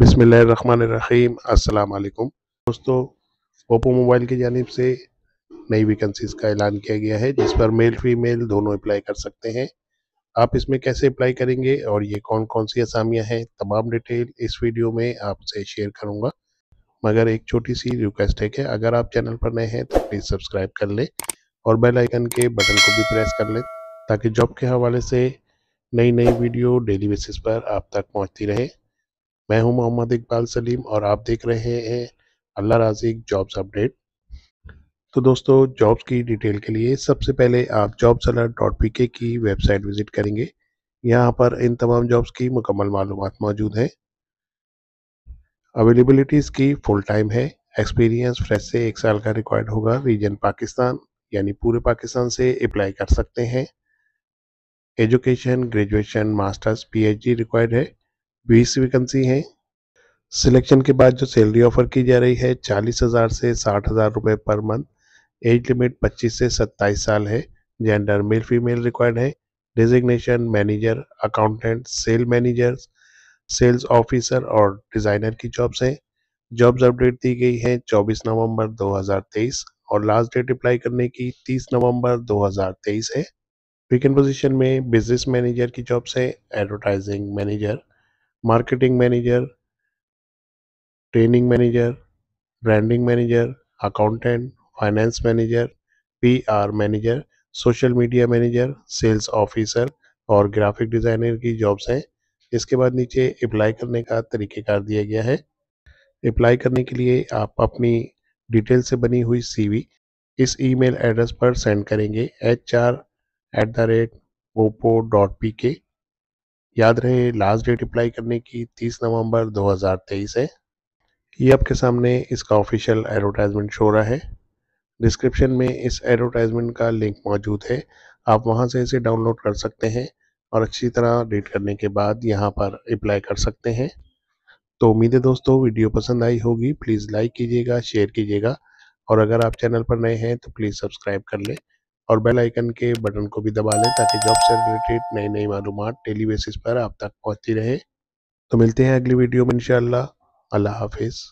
बिसमीम असलकुम दोस्तों ओप्पो मोबाइल की जानब से नई वैकेंसीज़ का ऐलान किया गया है जिस पर मेल फीमेल दोनों अप्लाई कर सकते हैं आप इसमें कैसे अप्लाई करेंगे और ये कौन कौन सी असामियाँ हैं तमाम डिटेल इस वीडियो में आपसे शेयर करूँगा मगर एक छोटी सी रिक्वेस्ट है कि अगर आप चैनल पर नए हैं तो प्लीज़ सब्सक्राइब कर लें और बेल आइकन के बटन को भी प्रेस कर लें ताकि जॉब के हवाले से नई नई वीडियो डेली बेसिस पर आप तक पहुँचती रहे मैं हूं मोहम्मद इकबाल सलीम और आप देख रहे हैं अल्लाह राजिक जॉब्स अपडेट तो दोस्तों जॉब्स की डिटेल के लिए सबसे पहले आप जॉब्स अलर्ट डॉट पी के की वेबसाइट विजिट करेंगे यहाँ पर इन तमाम जॉब्स की मुकम्मल मालूम मौजूद हैं अवेलेबिलिटीज़ की फुल टाइम है एक्सपीरियंस फ्रेश से एक साल का रिक्वायर्ड होगा रीजन पाकिस्तान यानी पूरे पाकिस्तान से अप्लाई कर सकते हैं education graduation masters PhD required है बीस वैकेंसी हैं सिलेक्शन के बाद जो सैलरी ऑफर की जा रही है चालीस हज़ार से साठ हज़ार रुपये पर मंथ एज लिमिट पच्चीस से सत्ताईस साल है जेंडर मेल फीमेल रिक्वायर्ड है designation manager accountant sale manager sales officer और डिज़ाइनर की जॉब्स हैं जॉब्स अपडेट दी गई है 24 नवंबर 2023 और लास्ट डेट अप्लाई करने की 30 नवंबर 2023 है वीकेंड पोजीशन में बिजनेस मैनेजर की जॉब्स है advertising manager manager training manager branding manager accountant finance manager P R manager social media manager sales officer और ग्राफिक डिज़ाइनर की जॉब्स हैं इसके बाद नीचे अप्लाई करने का तरीक़ेकार दिया गया है अप्लाई करने के लिए आप अपनी डिटेल से बनी हुई सीवी इस ईमेल एड्रेस पर सेंड करेंगे H R at the rate Oppo dot P K याद रहे लास्ट डेट अप्लाई करने की 30 नवंबर 2023 है ये आपके सामने इसका ऑफिशियल एडवर्टाइजमेंट शो रहा है डिस्क्रिप्शन में इस एडवर्टाइजमेंट का लिंक मौजूद है आप वहाँ से इसे डाउनलोड कर सकते हैं और अच्छी तरह रीड करने के बाद यहाँ पर अप्लाई कर सकते हैं तो उम्मीद है दोस्तों वीडियो पसंद आई होगी प्लीज़ लाइक कीजिएगा शेयर कीजिएगा और अगर आप चैनल पर नए हैं तो प्लीज़ सब्सक्राइब कर लें और बेल आइकन के बटन को भी दबा लें ताकि जॉब से रिलेटेड नई नई मालूम डेली बेसिस पर आप तक पहुँचती रहे तो मिलते हैं अगली वीडियो में इनशाला हाफिज़